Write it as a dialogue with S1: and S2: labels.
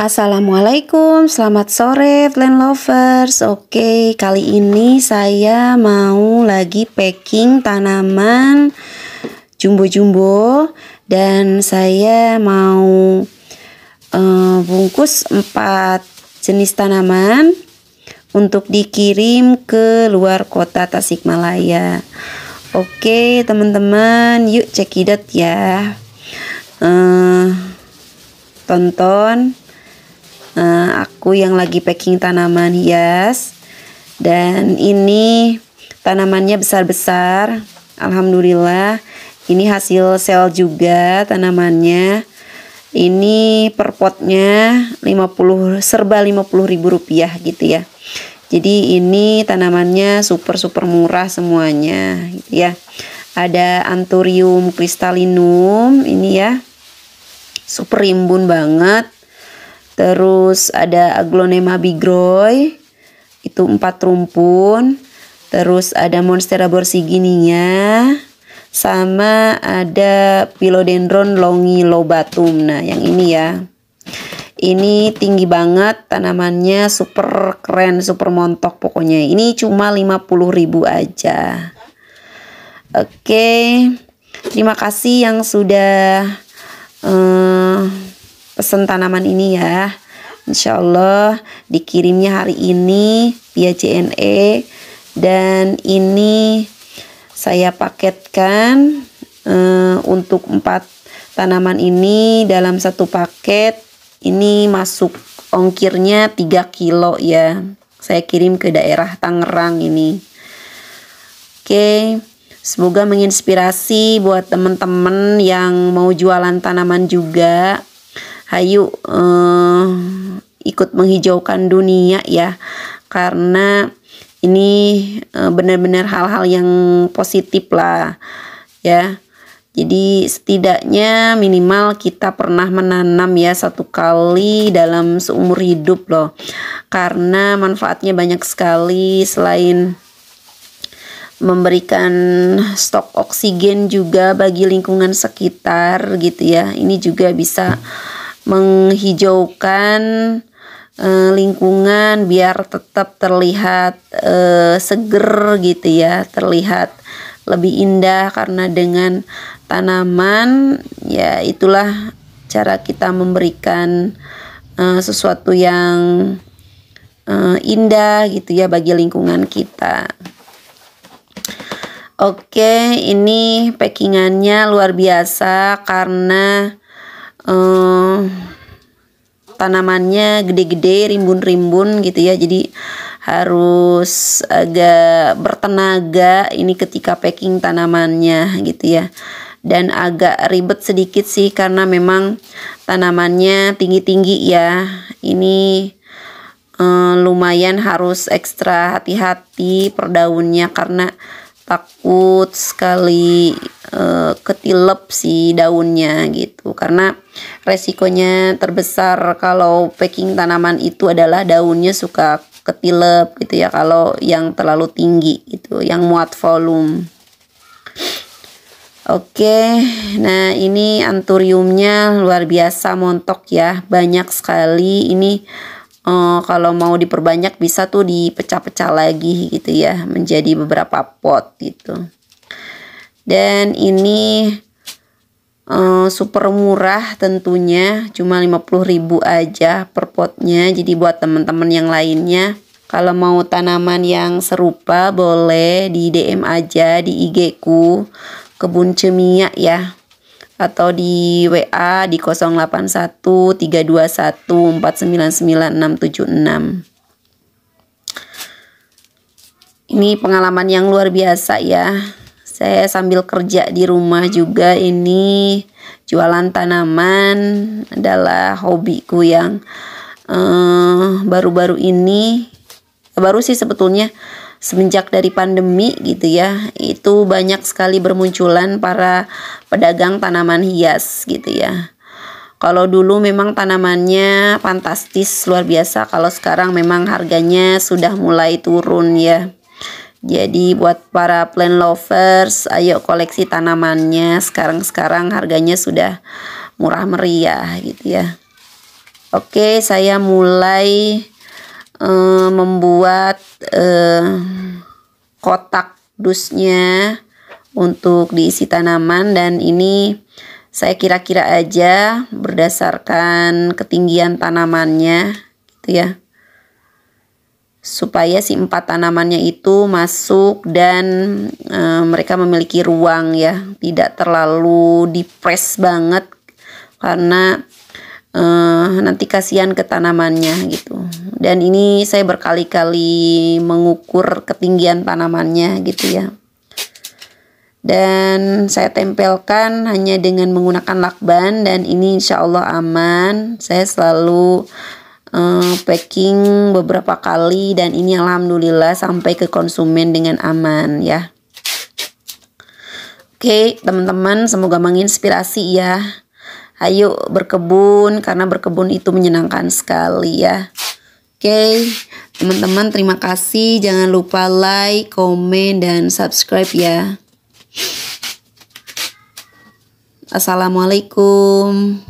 S1: Assalamualaikum, selamat sore Plan Lovers Oke, kali ini saya mau lagi packing tanaman jumbo-jumbo Dan saya mau uh, bungkus 4 jenis tanaman Untuk dikirim ke luar kota Tasikmalaya Oke teman-teman, yuk cekidot ya uh, Tonton uh, aku yang lagi packing tanaman hias dan ini tanamannya besar-besar Alhamdulillah ini hasil sel juga tanamannya ini per potnya 50 serba 50 ribu rupiah gitu ya jadi ini tanamannya super super murah semuanya gitu ya ada anturium kristalinum ini ya super rimbun banget terus ada aglonema bigroi itu empat rumpun terus ada monstera borsigininya sama ada pilodendron lobatum. nah yang ini ya ini tinggi banget tanamannya super keren super montok pokoknya ini cuma 50.000 aja oke okay. terima kasih yang sudah uh, pesen tanaman ini ya Insya Allah dikirimnya hari ini via JNE dan ini saya paketkan e, untuk empat tanaman ini dalam satu paket ini masuk ongkirnya 3 kilo ya saya kirim ke daerah Tangerang ini oke semoga menginspirasi buat teman-teman yang mau jualan tanaman juga hayu eh, ikut menghijaukan dunia ya karena ini eh, benar-benar hal-hal yang positif lah ya jadi setidaknya minimal kita pernah menanam ya satu kali dalam seumur hidup loh. Karena manfaatnya banyak sekali selain memberikan stok oksigen juga bagi lingkungan sekitar gitu ya. Ini juga bisa menghijaukan eh, lingkungan biar tetap terlihat eh, seger gitu ya, terlihat lebih indah karena dengan tanaman ya itulah cara kita memberikan eh, sesuatu yang eh, indah gitu ya bagi lingkungan kita. Oke, ini packingannya luar biasa karena Eh, tanamannya gede-gede, rimbun-rimbun gitu ya. Jadi harus agak bertenaga ini ketika packing tanamannya gitu ya. Dan agak ribet sedikit sih karena memang tanamannya tinggi-tinggi ya. Ini eh, lumayan harus ekstra hati-hati perdaunnya karena takut sekali uh, ketilep si daunnya gitu karena resikonya terbesar kalau packing tanaman itu adalah daunnya suka ketilep gitu ya kalau yang terlalu tinggi itu yang muat volume Oke, nah ini anturiumnya luar biasa montok ya, banyak sekali. Ini uh, kalau mau diperbanyak bisa tuh dipecah-pecah lagi gitu ya menjadi beberapa pot gitu dan ini uh, super murah tentunya cuma ribu aja per potnya jadi buat teman-teman yang lainnya kalau mau tanaman yang serupa boleh di DM aja di IG ku kebun cemia ya atau di WA di 081321499676. Ini pengalaman yang luar biasa ya. Saya sambil kerja di rumah juga ini jualan tanaman adalah hobiku yang eh, baru-baru uh, ini baru sih sebetulnya semenjak dari pandemi gitu ya itu banyak sekali bermunculan para pedagang tanaman hias gitu ya kalau dulu memang tanamannya fantastis luar biasa kalau sekarang memang harganya sudah mulai turun ya jadi buat para plant lovers, ayo koleksi tanamannya. Sekarang-sekarang harganya sudah murah meriah gitu ya. Oke, saya mulai uh, membuat uh, kotak dusnya untuk diisi tanaman dan ini saya kira-kira aja berdasarkan ketinggian tanamannya gitu ya supaya si empat tanamannya itu masuk dan e, mereka memiliki ruang ya tidak terlalu dipres banget karena uh, nanti kasihan ke tanamannya gitu dan ini saya berkali-kali mengukur ketinggian tanamannya gitu ya dan saya tempelkan hanya dengan menggunakan lakban dan ini insya Allah aman saya selalu uh, packing beberapa kali dan ini alhamdulillah sampai ke konsumen dengan aman ya oke teman-teman semoga menginspirasi ya Ayo berkebun karena berkebun itu menyenangkan sekali ya. Oke, okay. teman-teman terima kasih. Jangan lupa like, komen, dan subscribe ya. Assalamualaikum.